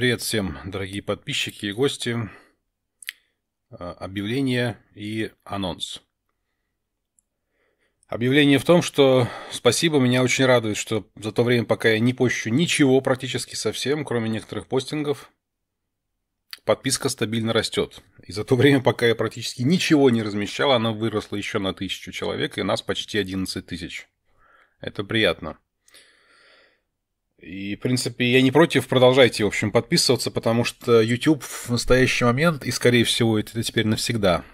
Привет всем, дорогие подписчики и гости. А, объявление и анонс. Объявление в том, что спасибо, меня очень радует, что за то время, пока я не пощу ничего практически совсем, кроме некоторых постингов, подписка стабильно растет. И за то время, пока я практически ничего не размещал, она выросла еще на тысячу человек, и нас почти 11 тысяч. Это приятно. И, в принципе, я не против, продолжайте, в общем, подписываться, потому что YouTube в настоящий момент, и, скорее всего, это теперь навсегда,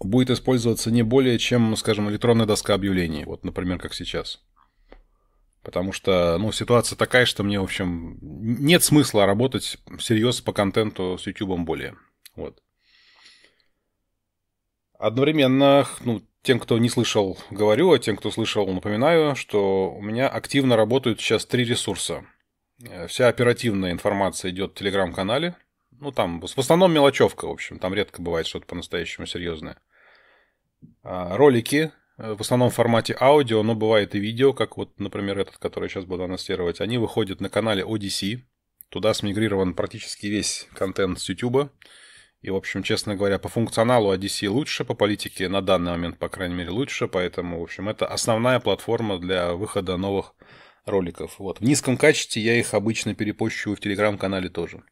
будет использоваться не более, чем, ну, скажем, электронная доска объявлений, вот, например, как сейчас. Потому что, ну, ситуация такая, что мне, в общем, нет смысла работать всерьез по контенту с YouTube более. Вот. Одновременно, ну, тем, кто не слышал, говорю, а тем, кто слышал, напоминаю, что у меня активно работают сейчас три ресурса. Э, вся оперативная информация идет в телеграм-канале. Ну, там в основном мелочевка, в общем. Там редко бывает что-то по-настоящему серьезное. А, ролики э, в основном в формате аудио, но бывает и видео, как вот, например, этот, который я сейчас буду анонсировать. Они выходят на канале ODC. Туда смигрирован практически весь контент с YouTube. И, в общем, честно говоря, по функционалу Odyssey лучше, по политике на данный момент, по крайней мере, лучше. Поэтому, в общем, это основная платформа для выхода новых роликов. Вот. В низком качестве я их обычно перепощиваю в телеграм-канале тоже.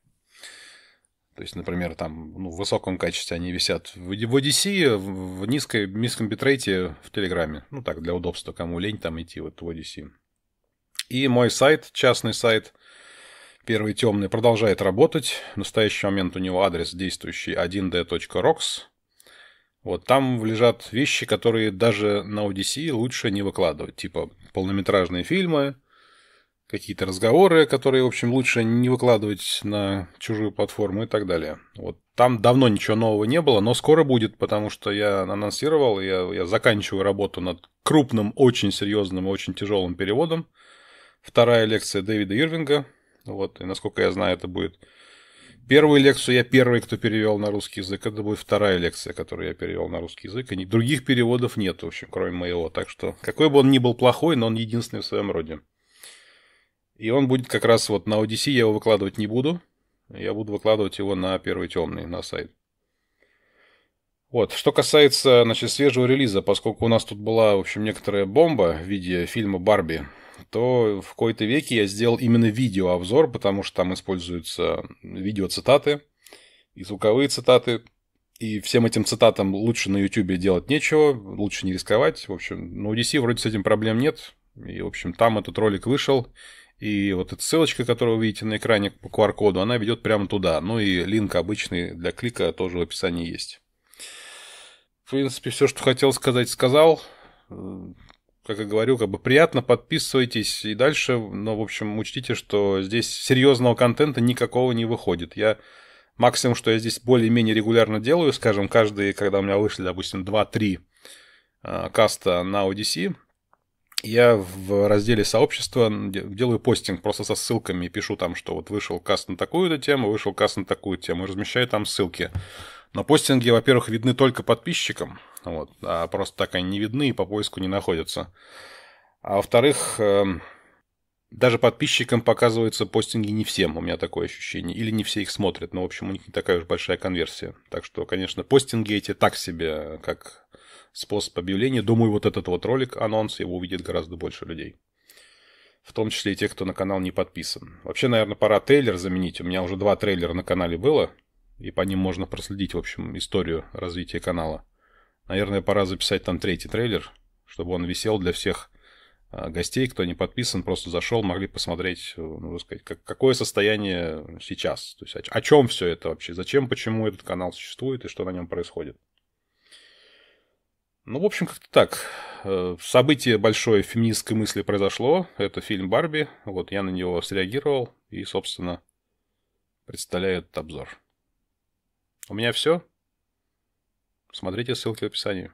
То есть, например, там ну, в высоком качестве они висят в, в Odyssey, в, низкой, низком битрейте в Телеграме. Ну так, для удобства, кому лень там идти вот в Odyssey. И мой сайт, частный сайт Первый темный продолжает работать. В настоящий момент у него адрес действующий 1d.rocks. Вот там лежат вещи, которые даже на ODC лучше не выкладывать. Типа полнометражные фильмы, какие-то разговоры, которые, в общем, лучше не выкладывать на чужую платформу и так далее. Вот там давно ничего нового не было, но скоро будет, потому что я анонсировал, я, я заканчиваю работу над крупным, очень серьезным и очень тяжелым переводом. Вторая лекция Дэвида Ирвинга – ну вот, и насколько я знаю, это будет первую лекцию я первый, кто перевел на русский язык. Это будет вторая лекция, которую я перевел на русский язык. И других переводов нет, в общем, кроме моего. Так что, какой бы он ни был плохой, но он единственный в своем роде. И он будет как раз вот на Odyssey, я его выкладывать не буду. Я буду выкладывать его на первый темный, на сайт. Вот. Что касается, значит, свежего релиза, поскольку у нас тут была, в общем, некоторая бомба в виде фильма «Барби», то в какой-то веке я сделал именно видеообзор, потому что там используются видеоцитаты и звуковые цитаты. И всем этим цитатам лучше на YouTube делать нечего, лучше не рисковать. В общем, на UDC вроде с этим проблем нет. И, в общем, там этот ролик вышел. И вот эта ссылочка, которую вы видите на экране по QR-коду, она ведет прямо туда. Ну и линк обычный для клика тоже в описании есть. В принципе, все, что хотел сказать, сказал как я говорю, как бы приятно, подписывайтесь и дальше. Но, в общем, учтите, что здесь серьезного контента никакого не выходит. Я максимум, что я здесь более-менее регулярно делаю, скажем, каждый, когда у меня вышли, допустим, 2-3 а, каста на ODC, я в разделе сообщества делаю постинг просто со ссылками и пишу там, что вот вышел каст на такую-то тему, вышел каст на такую тему, размещаю там ссылки. Но постинги, во-первых, видны только подписчикам, вот, а просто так они не видны и по поиску не находятся. А во-вторых, эм, даже подписчикам показываются постинги не всем, у меня такое ощущение. Или не все их смотрят, но, в общем, у них не такая уж большая конверсия. Так что, конечно, постинги эти так себе, как способ объявления. Думаю, вот этот вот ролик, анонс, его увидит гораздо больше людей. В том числе и те, кто на канал не подписан. Вообще, наверное, пора трейлер заменить. У меня уже два трейлера на канале было и по ним можно проследить, в общем, историю развития канала. Наверное, пора записать там третий трейлер, чтобы он висел для всех а, гостей, кто не подписан, просто зашел, могли посмотреть, э, ну, сказать, как, какое состояние сейчас, то есть о, о чем все это вообще, зачем, почему этот канал существует и что на нем происходит. Ну, в общем, как-то так. Э, событие большое феминистской мысли произошло. Это фильм «Барби». Вот я на него среагировал и, собственно, представляю этот обзор. У меня все. Смотрите ссылки в описании.